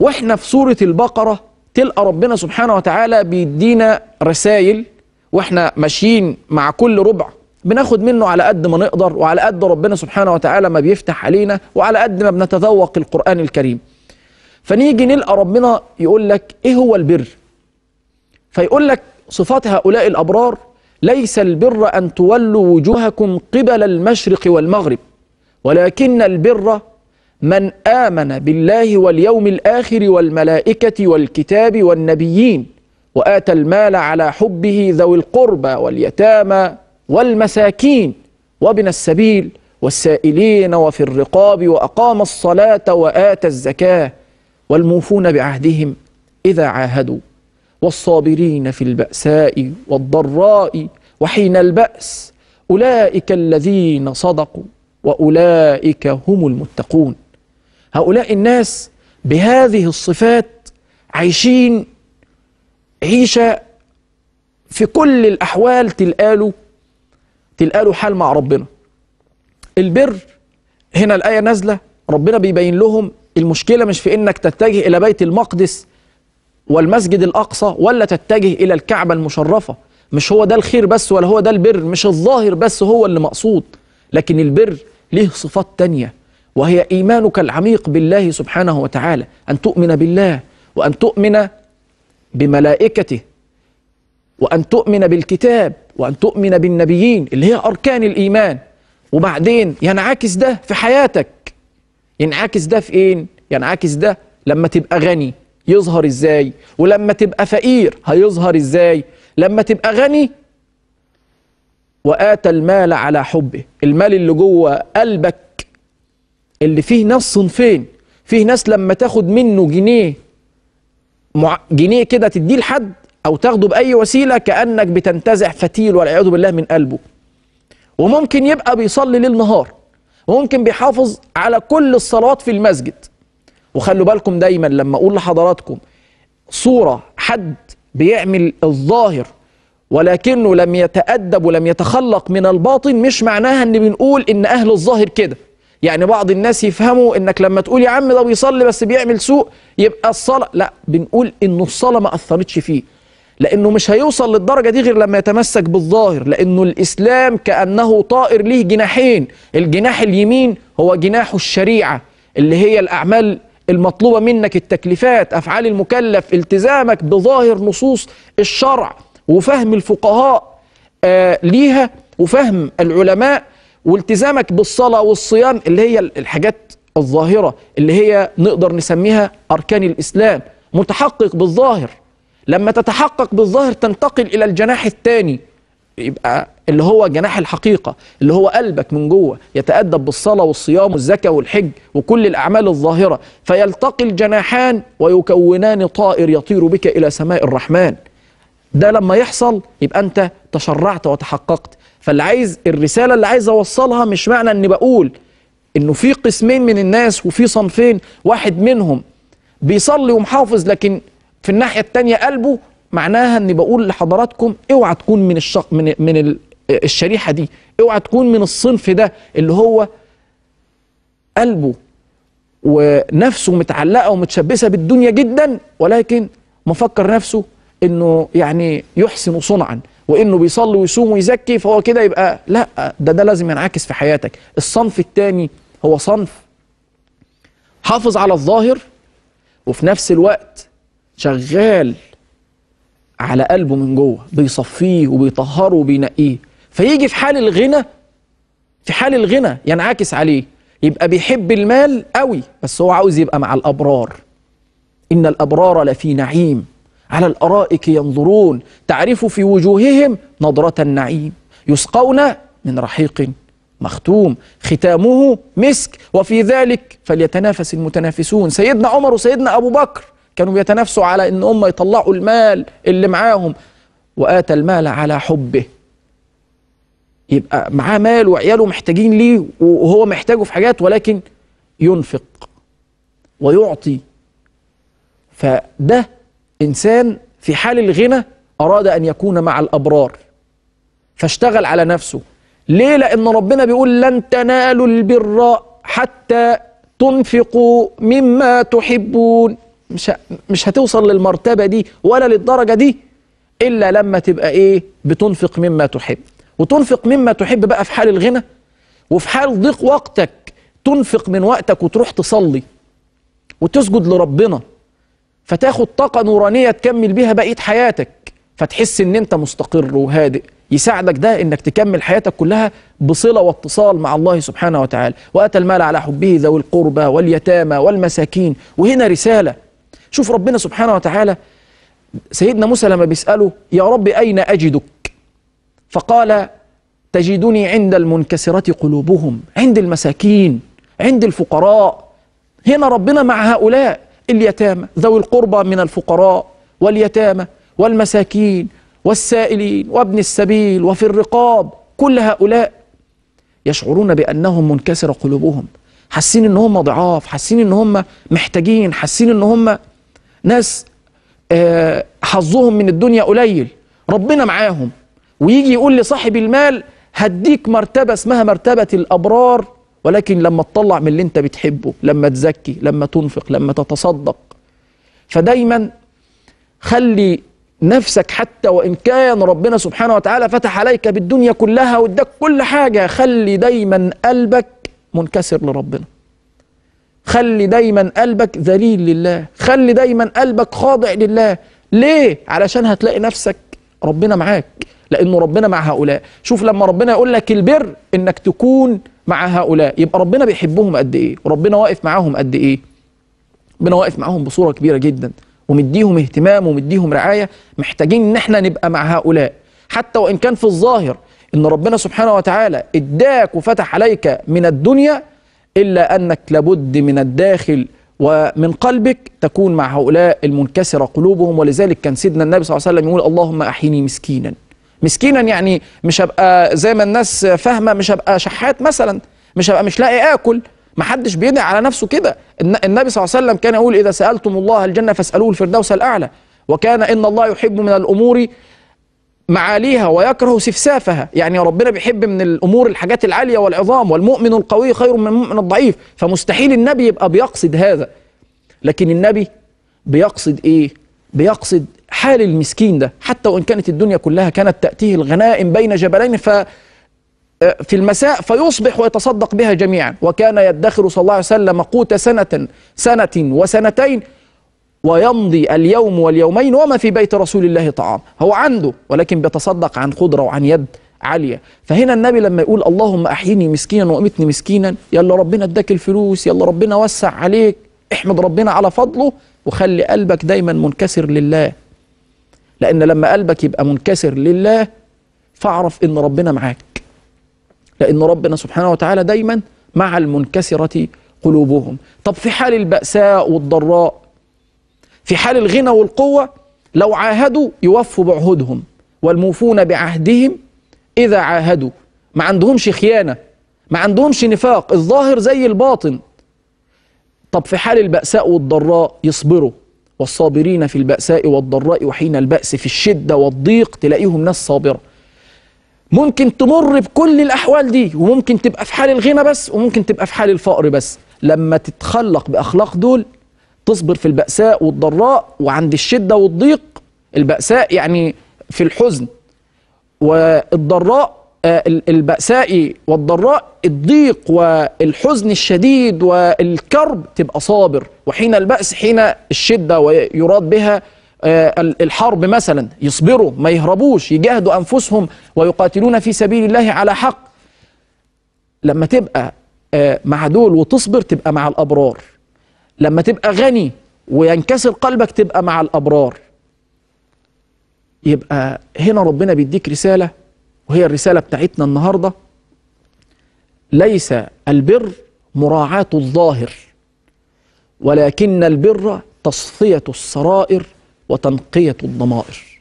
واحنا في سورة البقرة تلقى ربنا سبحانه وتعالى بيدينا رسائل واحنا ماشيين مع كل ربع بناخد منه على قد ما نقدر وعلى قد ربنا سبحانه وتعالى ما بيفتح علينا وعلى قد ما بنتذوق القرآن الكريم فنيجي نلقى ربنا يقول لك ايه هو البر فيقول لك صفات هؤلاء الأبرار ليس البر أن تولوا وجوهكم قبل المشرق والمغرب ولكن البر من آمن بالله واليوم الآخر والملائكة والكتاب والنبيين وآتى المال على حبه ذوي القربى واليتامى والمساكين وابن السبيل والسائلين وفي الرقاب وأقام الصلاة وآتى الزكاة والموفون بعهدهم إذا عاهدوا والصابرين في البأساء والضراء وحين البأس أولئك الذين صدقوا وأولئك هم المتقون هؤلاء الناس بهذه الصفات عايشين عيشة في كل الأحوال تلقاله تلقاله حال مع ربنا البر هنا الآية نازلة ربنا بيبين لهم المشكلة مش في إنك تتجه إلى بيت المقدس والمسجد الأقصى ولا تتجه إلى الكعبة المشرفة مش هو ده الخير بس ولا هو ده البر مش الظاهر بس هو اللي مقصود لكن البر ليه صفات تانية وهي إيمانك العميق بالله سبحانه وتعالى أن تؤمن بالله وأن تؤمن بملائكته وأن تؤمن بالكتاب وأن تؤمن بالنبيين اللي هي أركان الإيمان وبعدين ينعكس ده في حياتك ينعكس ده في إيه؟ ينعكس ده لما تبقى غني يظهر إزاي ولما تبقى فقير هيظهر إزاي لما تبقى غني وآتى المال على حبه المال اللي جوه قلبك اللي فيه ناس صنفين فيه ناس لما تاخد منه جنيه مع جنيه كده تديه لحد او تاخده باي وسيله كانك بتنتزع فتيل والعياذ بالله من قلبه وممكن يبقى بيصلي ليل نهار وممكن بيحافظ على كل الصلوات في المسجد وخلوا بالكم دايما لما اقول لحضراتكم صوره حد بيعمل الظاهر ولكنه لم يتأدب ولم يتخلق من الباطن مش معناها ان بنقول ان اهل الظاهر كده يعني بعض الناس يفهموا انك لما تقول يا عم ده بيصلي بس بيعمل سوء يبقى الصلاه لا بنقول انه الصلاه ما اثرتش فيه لانه مش هيوصل للدرجه دي غير لما يتمسك بالظاهر لانه الاسلام كانه طائر ليه جناحين الجناح اليمين هو جناح الشريعه اللي هي الاعمال المطلوبه منك التكليفات افعال المكلف التزامك بظاهر نصوص الشرع وفهم الفقهاء آه ليها وفهم العلماء والتزامك بالصلاة والصيام اللي هي الحاجات الظاهرة اللي هي نقدر نسميها أركان الإسلام متحقق بالظاهر لما تتحقق بالظاهر تنتقل إلى الجناح الثاني يبقى اللي هو جناح الحقيقة اللي هو قلبك من جوه يتأدب بالصلاة والصيام والزكاة والحج وكل الأعمال الظاهرة فيلتقي الجناحان ويكونان طائر يطير بك إلى سماء الرحمن ده لما يحصل يبقى أنت تشرعت وتحققت فاللي عايز الرسالة اللي عايز أوصلها مش معنى أني بقول أنه في قسمين من الناس وفي صنفين واحد منهم بيصلي ومحافظ لكن في الناحية التانية قلبه معناها أني بقول لحضراتكم اوعى تكون من الشق من, من الشريحة دي اوعى تكون من الصنف ده اللي هو قلبه ونفسه متعلقة ومتشبثة بالدنيا جدا ولكن مفكر نفسه أنه يعني يحسن صنعاً وانه بيصلي ويصوم ويزكي فهو كده يبقى لا ده ده لازم ينعكس في حياتك الصنف الثاني هو صنف حافظ على الظاهر وفي نفس الوقت شغال على قلبه من جوه بيصفيه وبيطهره وبينقيه فيجي في حال الغنى في حال الغنى ينعكس عليه يبقى بيحب المال قوي بس هو عاوز يبقى مع الابرار ان الابرار لفي نعيم على الأرائك ينظرون تعرف في وجوههم نظرة النعيم يسقون من رحيق مختوم ختامه مسك وفي ذلك فليتنافس المتنافسون سيدنا عمر وسيدنا أبو بكر كانوا بيتنافسوا على أن هم يطلعوا المال اللي معاهم وآتى المال على حبه يبقى معاه مال وعياله محتاجين ليه وهو محتاجه في حاجات ولكن ينفق ويعطي فده إنسان في حال الغنى أراد أن يكون مع الأبرار فاشتغل على نفسه ليه لأن ربنا بيقول لن تنالوا البر حتى تنفقوا مما تحبون مش مش هتوصل للمرتبة دي ولا للدرجة دي إلا لما تبقى إيه بتنفق مما تحب وتنفق مما تحب بقى في حال الغنى وفي حال ضيق وقتك تنفق من وقتك وتروح تصلي وتسجد لربنا فتاخد طاقة نورانية تكمل بيها بقية حياتك فتحس ان انت مستقر وهادئ يساعدك ده انك تكمل حياتك كلها بصله واتصال مع الله سبحانه وتعالى واتى المال على حبه ذوي القربى واليتامى والمساكين وهنا رساله شوف ربنا سبحانه وتعالى سيدنا موسى لما بيساله يا رب اين اجدك فقال تجدني عند المنكسره قلوبهم عند المساكين عند الفقراء هنا ربنا مع هؤلاء اليتامى ذوي القربى من الفقراء واليتامى والمساكين والسائلين وابن السبيل وفي الرقاب كل هؤلاء يشعرون بأنهم منكسر قلوبهم حاسين ان هم ضعاف حاسين ان هم محتاجين حاسين ان هم ناس آه، حظهم من الدنيا قليل ربنا معاهم ويجي يقول لصاحب المال هديك مرتبة اسمها مرتبة الأبرار ولكن لما تطلع من اللي انت بتحبه لما تزكي لما تنفق لما تتصدق فدايما خلي نفسك حتى وان كان ربنا سبحانه وتعالى فتح عليك بالدنيا كلها واداك كل حاجه خلي دايما قلبك منكسر لربنا خلي دايما قلبك ذليل لله خلي دايما قلبك خاضع لله ليه علشان هتلاقي نفسك ربنا معاك لانه ربنا مع هؤلاء شوف لما ربنا يقول لك البر انك تكون مع هؤلاء يبقى ربنا بيحبهم قد ايه وربنا واقف معاهم قد ايه ربنا واقف معاهم بصوره كبيره جدا ومديهم اهتمام ومديهم رعايه محتاجين ان احنا نبقى مع هؤلاء حتى وان كان في الظاهر ان ربنا سبحانه وتعالى اداك وفتح عليك من الدنيا الا انك لابد من الداخل ومن قلبك تكون مع هؤلاء المنكسره قلوبهم ولذلك كان سيدنا النبي صلى الله عليه وسلم يقول اللهم احيني مسكينا مسكينا يعني مش هبقى زي ما الناس فاهمه مش هبقى شحات مثلا مش هبقى مش لاقي اكل ما حدش بيدعي على نفسه كده النبي صلى الله عليه وسلم كان يقول اذا سالتم الله الجنه فاسالوه الفردوس الاعلى وكان ان الله يحب من الامور معاليها ويكره سفسافها يعني ربنا بيحب من الامور الحاجات العاليه والعظام والمؤمن القوي خير من المؤمن الضعيف فمستحيل النبي يبقى بيقصد هذا لكن النبي بيقصد ايه بيقصد حال المسكين ده حتى وإن كانت الدنيا كلها كانت تأتيه الغنائم بين جبلين ف آه، في المساء فيصبح ويتصدق بها جميعا وكان يدخر صلى الله عليه وسلم قوت سنة سنة وسنتين ويمضي اليوم واليومين وما في بيت رسول الله طعام هو عنده ولكن بيتصدق عن قدرة وعن يد عالية فهنا النبي لما يقول اللهم أحيني مسكينا وأمتني مسكينا يلا ربنا اداك الفلوس يلا ربنا وسع عليك احمد ربنا على فضله وخلي قلبك دايما منكسر لله لأن لما قلبك يبقى منكسر لله فاعرف إن ربنا معاك لأن ربنا سبحانه وتعالى دايما مع المنكسرة قلوبهم طب في حال البأساء والضراء في حال الغنى والقوة لو عاهدوا يوفوا بعهدهم والموفون بعهدهم إذا عاهدوا ما عندهمش خيانة ما عندهمش نفاق الظاهر زي الباطن طب في حال البأساء والضراء يصبروا والصابرين في البأساء والضراء وحين البأس في الشدة والضيق تلاقيهم ناس صابرة ممكن تمر بكل الأحوال دي وممكن تبقى في حال الغنى بس وممكن تبقى في حال الفقر بس لما تتخلق بأخلاق دول تصبر في البأساء والضراء وعند الشدة والضيق البأساء يعني في الحزن والضراء آه، البأساء والضراء الضيق والحزن الشديد والكرب تبقى صابر وحين البأس حين الشدة ويراد بها آه، الحرب مثلا يصبروا ما يهربوش يجاهدوا أنفسهم ويقاتلون في سبيل الله على حق لما تبقى آه، مع دول وتصبر تبقى مع الأبرار لما تبقى غني وينكسر قلبك تبقى مع الأبرار يبقى هنا ربنا بيديك رسالة وهي الرسالة بتاعتنا النهاردة ليس البر مراعاة الظاهر ولكن البر تصفية السرائر وتنقية الضمائر